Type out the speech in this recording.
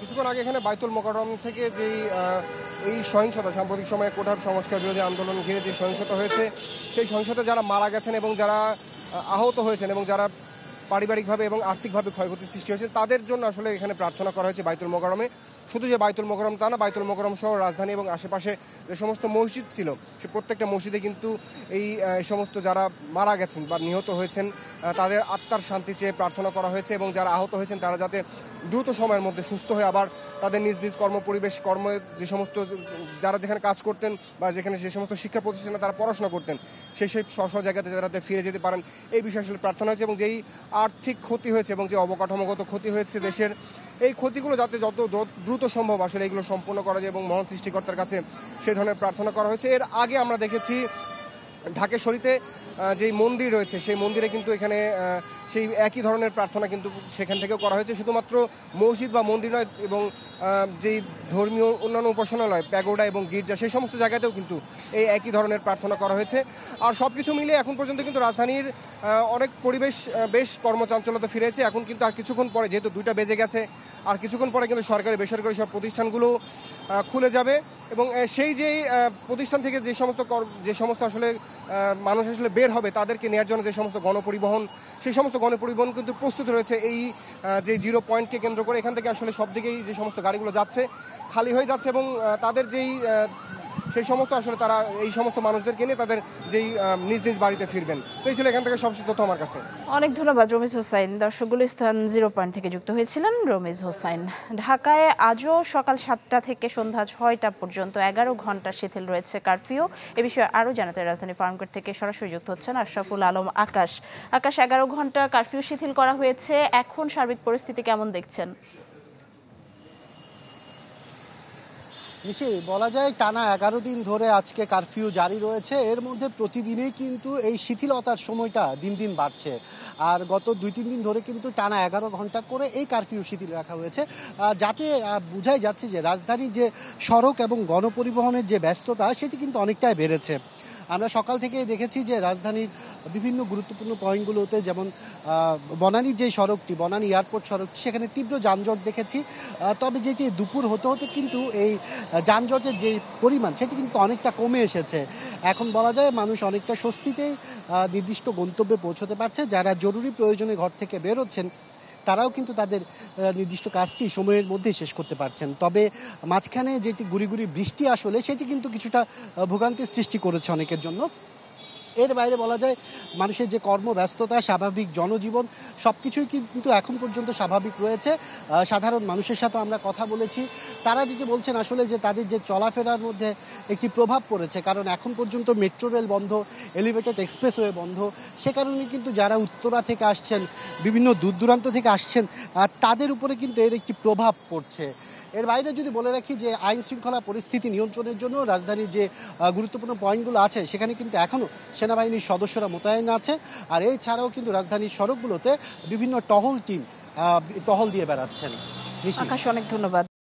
কিছুক্ষণ আগে এখানে বাইতুল মোকারম থেকে যে এই সহিংসতা সাম্প্রতিক সময়ে কোঠার সংস্কার বিরোধী আন্দোলন ঘিরে যে সহিংসতা হয়েছে সেই সহিংসতা যারা মারা গেছেন এবং যারা আহত হয়েছেন এবং যারা পারিবারিকভাবে এবং আর্থিকভাবে ক্ষয়ক্ষতির সৃষ্টি হয়েছে তাদের জন্য আসলে এখানে প্রার্থনা করা হয়েছে বাইতুল মোকারমে শুধু যে বাইতুল মোকরম তা না বাইতুল মোকরম সহ রাজধানী এবং আশেপাশে যে সমস্ত মসজিদ ছিল সে প্রত্যেকটা মসজিদে কিন্তু এই সমস্ত যারা মারা গেছেন বা নিহত হয়েছেন তাদের আত্মার শান্তি চেয়ে প্রার্থনা করা হয়েছে এবং যারা আহত হয়েছেন তারা যাতে দ্রুত সময়ের মধ্যে সুস্থ হয়ে আবার তাদের নিজ নিজ কর্ম পরিবেশ কর্ম যে সমস্ত যারা যেখানে কাজ করতেন বা যেখানে যে সমস্ত শিক্ষা প্রতিষ্ঠানে তারা পড়াশোনা করতেন সেই সেই স্ব জায়গাতে যারা ফিরে যেতে পারেন এই বিষয়ে আসলে প্রার্থনা হয়েছে এবং যেই আর্থিক ক্ষতি হয়েছে এবং যে অবকাঠামোগত ক্ষতি হয়েছে দেশের এই ক্ষতিগুলো যাতে যত দ্রুত সম্ভব আসলে এগুলো সম্পূর্ণ করা যায় এবং মহান সৃষ্টিকর্তার কাছে সেই ধরনের প্রার্থনা করা হয়েছে এর আগে আমরা দেখেছি ঢাকেশ্বরীতে যেই মন্দির রয়েছে সেই মন্দিরে কিন্তু এখানে সেই একই ধরনের প্রার্থনা কিন্তু সেখান থেকেও করা হয়েছে শুধুমাত্র মসজিদ বা মন্দির নয় এবং যেই ধর্মীয় অন্যান্য উপাসনালয় প্যাগোডা এবং গির্জা সেই সমস্ত জায়গাতেও কিন্তু এই একই ধরনের প্রার্থনা করা হয়েছে আর সব কিছু মিলে এখন পর্যন্ত কিন্তু রাজধানীর অনেক পরিবেশ বেশ কর্মচাঞ্চলতা ফিরেছে এখন কিন্তু আর কিছুক্ষণ পরে যেহেতু দুইটা বেজে গেছে আর কিছুক্ষণ পরে কিন্তু সরকারি বেসরকারি সব প্রতিষ্ঠানগুলো খুলে যাবে এবং সেই যে প্রতিষ্ঠান থেকে যে সমস্ত যে সমস্ত আসলে মানুষ আসলে বের হবে তাদেরকে নেওয়ার জন্য যে সমস্ত গণপরিবহন সেই সমস্ত গণপরিবহন কিন্তু প্রস্তুত রয়েছে এই যে জিরো পয়েন্টকে কেন্দ্র করে এখান থেকে আসলে সব দিকেই যে সমস্ত গাড়িগুলো যাচ্ছে খালি হয়ে যাচ্ছে এবং তাদের যেই সেই সমস্ত আসলে তারা এই সমস্ত মানুষদেরকে নিয়ে তাদের যেই নিজ নিজ বাড়িতে ফিরবেন তো এই ছিল এখান থেকে সবচেয়ে তথ্য আমার কাছে অনেক ধন্যবাদ রমিজ হোসাইন দর্শকগুলো স্থান জিরো পয়েন্ট থেকে যুক্ত হয়েছিলেন রমিজ হোসাইন ঢাকায় আজও সকাল সাতটা থেকে সন্ধ্যা ছয়টা পর্যন্ত এগারো ঘন্টা শিথিল রয়েছে কারফিউ এ বিষয়ে আরও জানাতে রাজধানী ফার্মগেট থেকে সরাসরি যুক্ত হচ্ছেন আশরাফুল আলম আকাশ আকাশ এগারো ঘন্টা কারফিউ শিথিল করা হয়েছে এখন সার্বিক পরিস্থিতি কেমন দেখছেন নিশি বলা যায় টানা এগারো দিন ধরে আজকে কারফিউ জারি রয়েছে এর মধ্যে প্রতিদিনই কিন্তু এই শিথিলতার সময়টা দিন দিন বাড়ছে আর গত দুই তিন দিন ধরে কিন্তু টানা এগারো ঘন্টা করে এই কারফিউ শিথিল রাখা হয়েছে যাতে বোঝাই যাচ্ছে যে রাজধানীর যে সড়ক এবং গণপরিবহনের যে ব্যস্ততা সেটি কিন্তু অনেকটাই বেড়েছে আমরা সকাল থেকেই দেখেছি যে রাজধানীর বিভিন্ন গুরুত্বপূর্ণ পয়েন্টগুলোতে যেমন বনানী যে সড়কটি বনানী এয়ারপোর্ট সড়ক সেখানে তীব্র যানজট দেখেছি তবে যেটি দুপুর হতে হতে কিন্তু এই যানজটের যে পরিমাণ সেটি কিন্তু অনেকটা কমে এসেছে এখন বলা যায় মানুষ অনেকটা স্বস্তিতেই নির্দিষ্ট গন্তব্যে পৌঁছতে পারছে যারা জরুরি প্রয়োজনে ঘর থেকে বেরোচ্ছেন তারাও কিন্তু তাদের নির্দিষ্ট কাজটি সময়ের মধ্যে শেষ করতে পারছেন তবে মাঝখানে যেটি গুড়ি গুড়ি বৃষ্টি আসলে সেটি কিন্তু কিছুটা ভোগান্তির সৃষ্টি করেছে অনেকের জন্য এর বাইরে বলা যায় মানুষের যে কর্মব্যস্ততা স্বাভাবিক জনজীবন সব কিছুই কিন্তু এখন পর্যন্ত স্বাভাবিক রয়েছে সাধারণ মানুষের সাথে আমরা কথা বলেছি তারা যেটি বলছেন আসলে যে তাদের যে চলাফেরার মধ্যে একটি প্রভাব পড়েছে কারণ এখন পর্যন্ত মেট্রো রেল বন্ধ এলিভেটেড এক্সপ্রেসওয়ে বন্ধ সে কারণে কিন্তু যারা উত্তরা থেকে আসছেন বিভিন্ন দূর দূরান্ত থেকে আসছেন তাদের উপরে কিন্তু এর একটি প্রভাব পড়ছে এর বাইরে যদি বলে রাখি যে আইন শৃঙ্খলা পরিস্থিতি নিয়ন্ত্রণের জন্য রাজধানীর যে গুরুত্বপূর্ণ পয়েন্টগুলো আছে সেখানে কিন্তু এখনও সেনাবাহিনীর সদস্যরা মোতায়েন আছে আর এই ছাড়াও কিন্তু রাজধানীর সড়কগুলোতে বিভিন্ন টহল টিম টহল দিয়ে বেড়াচ্ছেন আকাশ অনেক ধন্যবাদ